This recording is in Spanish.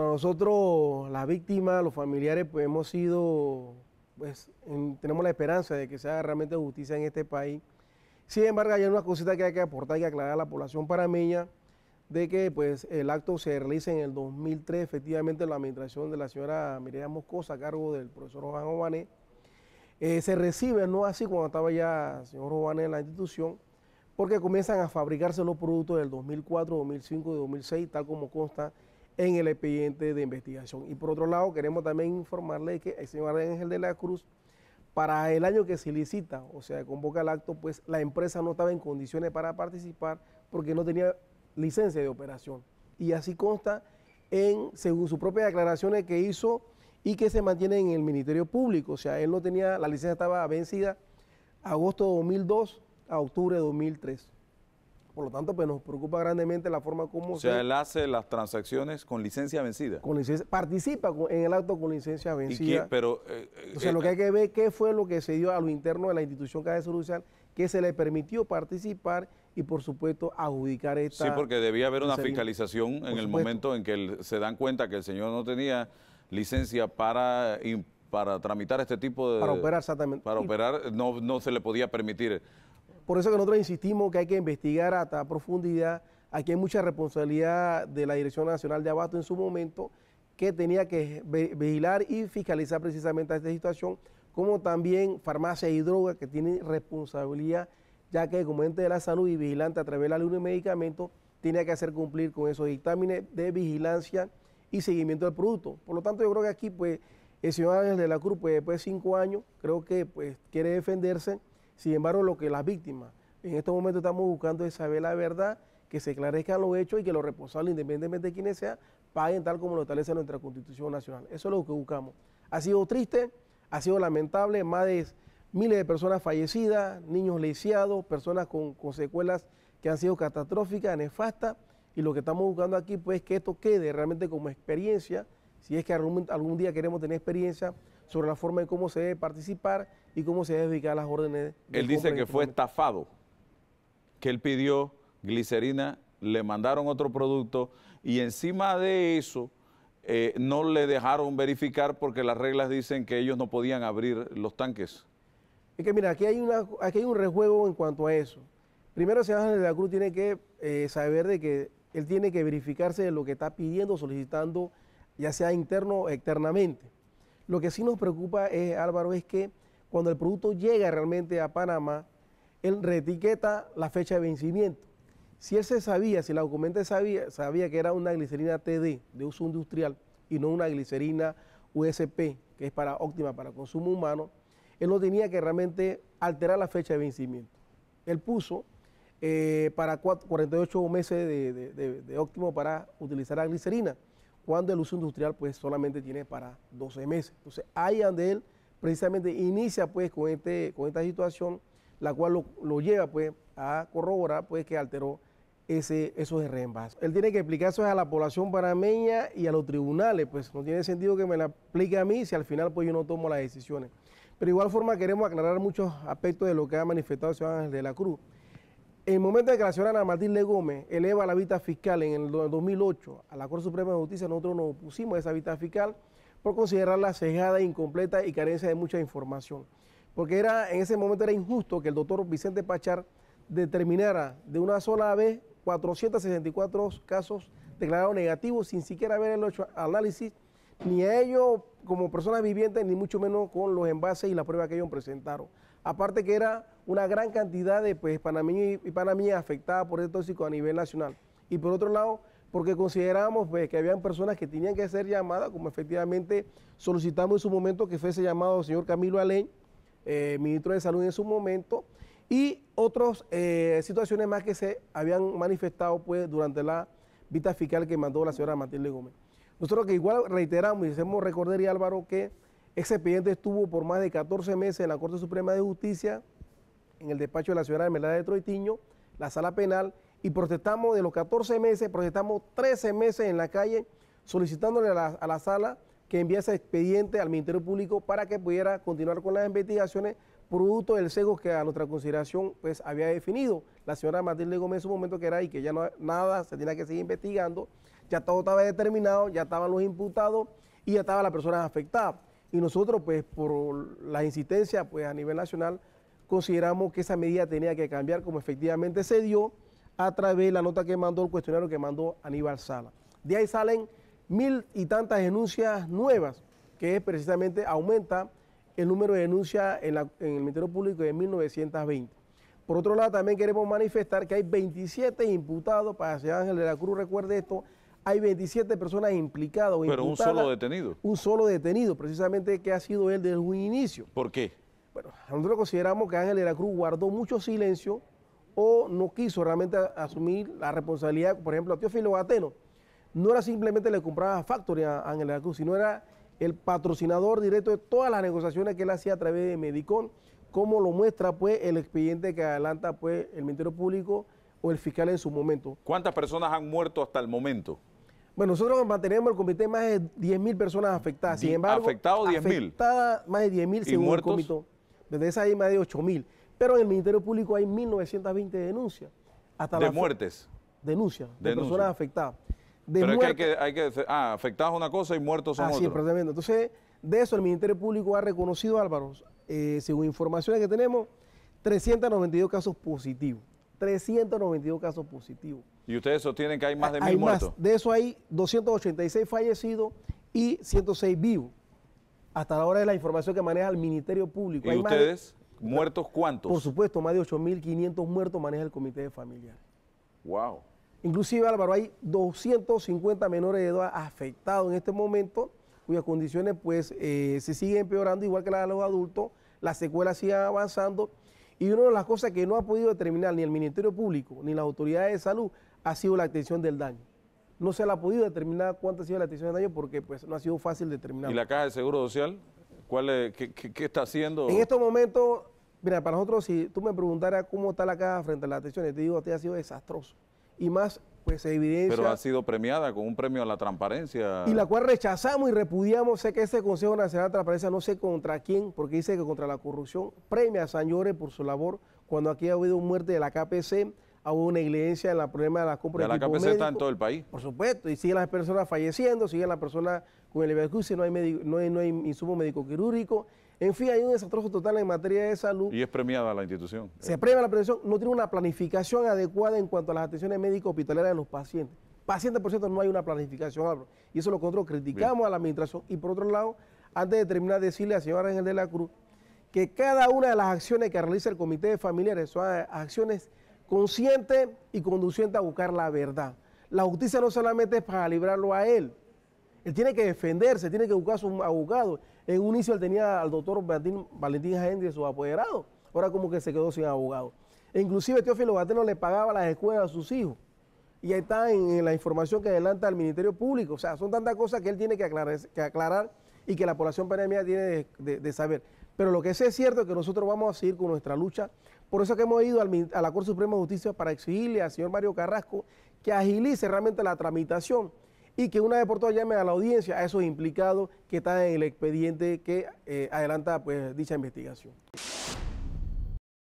Nosotros, las víctimas, los familiares, pues hemos sido, pues tenemos la esperanza de que se haga realmente justicia en este país. Sin embargo, hay una cosita que hay que aportar y aclarar a la población panameña de que pues el acto se realiza en el 2003, efectivamente la administración de la señora Mireya Moscosa a cargo del profesor Juan O'Bané. Eh, se recibe, no así cuando estaba ya el señor O'Bané en la institución, porque comienzan a fabricarse los productos del 2004, 2005 y 2006, tal como consta en el expediente de investigación. Y por otro lado, queremos también informarle que el señor Ángel de la Cruz, para el año que se licita, o sea, convoca el acto, pues la empresa no estaba en condiciones para participar porque no tenía licencia de operación. Y así consta en, según sus propias declaraciones que hizo y que se mantiene en el Ministerio Público. O sea, él no tenía, la licencia estaba vencida agosto de 2002 a octubre de 2003. Por lo tanto, pues nos preocupa grandemente la forma como... O sea, se, él hace las transacciones con licencia vencida. participa en el acto con licencia vencida. ¿Y Pero, eh, eh, sea, lo eh, que hay que ver qué fue lo que se dio a lo interno de la institución Cadena Social, que se le permitió participar y por supuesto adjudicar esta... Sí, porque debía haber una fiscalización en el momento en que se dan cuenta que el señor no tenía licencia para, para tramitar este tipo de... Para operar exactamente. Para operar no, no se le podía permitir por eso que nosotros insistimos que hay que investigar hasta profundidad. Aquí hay mucha responsabilidad de la Dirección Nacional de Abasto en su momento, que tenía que vigilar y fiscalizar precisamente esta situación, como también farmacia y drogas que tienen responsabilidad, ya que como ente de la Salud y Vigilante a través de la ley de medicamentos tiene que hacer cumplir con esos dictámenes de vigilancia y seguimiento del producto. Por lo tanto, yo creo que aquí, pues, el señor Ángel de la Cruz, pues, después de cinco años, creo que pues, quiere defenderse sin embargo, lo que las víctimas en estos momentos estamos buscando es saber la verdad, que se esclarezcan los hechos y que los responsables, independientemente de quiénes sean, paguen tal como lo establece nuestra Constitución Nacional. Eso es lo que buscamos. Ha sido triste, ha sido lamentable, más de miles de personas fallecidas, niños lisiados, personas con, secuelas que han sido catastróficas, nefastas, y lo que estamos buscando aquí pues es que esto quede realmente como experiencia, si es que algún día queremos tener experiencia sobre la forma de cómo se debe participar y cómo se debe dedicar a las órdenes. él dice que este fue estafado, que él pidió glicerina, le mandaron otro producto y encima de eso eh, no le dejaron verificar porque las reglas dicen que ellos no podían abrir los tanques. Es que mira, aquí hay, una, un rejuego en cuanto a eso. Primero, Ángel de la Cruz tiene que eh, saber de que él tiene que verificarse de lo que está pidiendo, solicitando, ya sea interno o externamente. Lo que sí nos preocupa, eh, Álvaro, es que cuando el producto llega realmente a Panamá, él reetiqueta la fecha de vencimiento. Si él se sabía, si la documenta sabía, sabía que era una glicerina TD de uso industrial y no una glicerina USP, que es para óptima para consumo humano, él no tenía que realmente alterar la fecha de vencimiento. Él puso eh, para 48 meses de óptimo para utilizar la glicerina cuando el uso industrial pues solamente tiene para 12 meses. Entonces ahí donde él precisamente inicia pues con, este, con esta situación, la cual lo, lleva pues a corroborar pues que alteró ese, esos reenvases. Él tiene que explicar eso a la población panameña y a los tribunales, pues no tiene sentido que me la aplique a mí si al final pues yo no tomo las decisiones. Pero de igual forma queremos aclarar muchos aspectos de lo que ha manifestado el Ángel de la Cruz. En el momento de que la señora Ana Matilde Gómez eleva la vista fiscal en el 2008 a la Corte Suprema de Justicia, nosotros nos opusimos a esa vista fiscal por considerarla cejada, incompleta y carencia de mucha información. Porque era, en ese momento era injusto que el doctor Vicente Pachar determinara de una sola vez 464 casos declarados negativos sin siquiera haber hecho análisis ni a ellos como personas vivientes, ni mucho menos con los envases y la prueba que ellos presentaron. Aparte que era una gran cantidad de pues, panameños y, panameñas afectadas por el tóxico a nivel nacional. Y por otro lado, porque consideramos pues, que habían personas que tenían que ser llamadas, como efectivamente solicitamos en su momento que fuese llamado el señor Camilo Alén, eh, ministro de Salud en su momento, y otras eh, situaciones más que se habían manifestado pues, durante la vista fiscal que mandó la señora Matilde Gómez. Nosotros que igual reiteramos y hacemos recordar, y Álvaro, que ese expediente estuvo por más de 14 meses en la Corte Suprema de Justicia, en el despacho de la de Melada de Troitiño, la sala penal, y protestamos de los 14 meses, protestamos 13 meses en la calle, solicitándole a la, sala que enviase expediente al Ministerio Público para que pudiera continuar con las investigaciones producto del sesgo que a nuestra consideración pues, había definido la señora Matilde Gómez en su momento que era y que ya no, nada se tenía que seguir investigando, ya todo estaba determinado, ya estaban los imputados y ya estaban las personas afectadas. Y nosotros, pues, por la insistencia pues, a nivel nacional, consideramos que esa medida tenía que cambiar, como efectivamente se dio, a través de la nota que mandó el cuestionario que mandó Aníbal Sala. De ahí salen mil y tantas denuncias nuevas, que es precisamente aumenta el número de denuncias en, el Ministerio Público de 1920. Por otro lado, también queremos manifestar que hay 27 imputados, para que Ángel de la Cruz recuerde esto, hay 27 personas implicadas Pero un solo detenido. Un solo detenido, precisamente que ha sido él desde un inicio. ¿Por qué? Bueno, nosotros consideramos que Ángel de la Cruz guardó mucho silencio o no quiso realmente asumir la responsabilidad, por ejemplo, a Teófilo Ateno No era simplemente le compraba Factory a Ángel de la Cruz, sino era el patrocinador directo de todas las negociaciones que él hacía a través de Medicón, como lo muestra pues el expediente que adelanta pues el Ministerio Público o el fiscal en su momento. ¿Cuántas personas han muerto hasta el momento? Bueno, nosotros mantenemos el comité más de 10.000 personas afectadas. Sin embargo, afectado 10.000. Afectadas más de 10.000 según el comité. Desde esa hay más de 8 mil. Pero en el Ministerio Público hay 1.920 denuncias. de muertes. Denuncias, de personas afectadas. pero hay que, hay que ah, afectados una cosa y muertos son ah, es, Sí, Entonces, de eso el Ministerio Público ha reconocido, Álvaro, eh, según informaciones que tenemos, 392 casos positivos. 392 casos positivos. ¿Y ustedes sostienen que hay más de ah, hay muertos? De eso hay 286 fallecidos y 106 vivos hasta la hora de la información que maneja el Ministerio Público. ¿Y ustedes? ¿Muertos cuántos? Por supuesto, más de 8.500 muertos maneja el Comité de Familiares. ¡Wow! Inclusive, Álvaro, hay 250 menores de edad afectados en este momento, cuyas condiciones pues eh, se siguen empeorando, igual que la de los adultos, las secuelas siguen avanzando. Y una de las cosas que no ha podido determinar ni el Ministerio Público ni las autoridades de salud ha sido la atención del daño. No se le ha podido determinar cuántas ha sido la atención de año porque pues no ha sido fácil determinar. ¿Y la Caja de Seguro Social? ¿Cuál qué, está haciendo? En estos momentos, mira, para nosotros, si tú me preguntaras cómo está la Caja frente a las atenciones, te digo, te este ha sido desastroso. Y más, pues evidencia... Pero ha sido premiada con un premio a la transparencia. Y la cual rechazamos y repudiamos. Sé que este Consejo Nacional de Transparencia, no sé contra quién, porque dice que contra la corrupción, premia a San por su labor cuando aquí ha habido muerte de la KPC, hubo una iglesia en la problema de la compra de, la equipo está en todo el país. Por supuesto, y siguen las personas falleciendo, siguen las personas con el y no hay, no hay, insumo médico quirúrgico. En fin, hay un desastroso total en materia de salud. Y es premiada la institución. Se premia la prevención, no tiene una planificación adecuada en cuanto a las atenciones médico hospitalarias de los pacientes. Pacientes, por cierto, no hay una planificación, Y eso lo nosotros criticamos a la administración. Y por otro lado, antes de terminar, decirle a señora Ángel de la Cruz que cada una de las acciones que realiza el Comité de Familiares son acciones consciente y conduciente a buscar la verdad. La justicia no solamente es para librarlo a él. Él tiene que defenderse, tiene que buscar a su abogado. En un inicio él tenía al doctor Valentín, Valentín de su apoderado. Ahora como que se quedó sin abogado. E inclusive Teófilo no le pagaba las escuelas a sus hijos. Y ahí está en, la información que adelanta el Ministerio Público. O sea, son tantas cosas que él tiene que aclarar, y que la población panameña tiene que de saber. Pero lo que sí es cierto es que nosotros vamos a seguir con nuestra lucha. Por eso que hemos ido a la Corte Suprema de Justicia para exigirle al señor Mario Carrasco que agilice realmente la tramitación y que una vez por todas llame a la audiencia a esos implicados que están en el expediente que eh, adelanta pues, dicha investigación.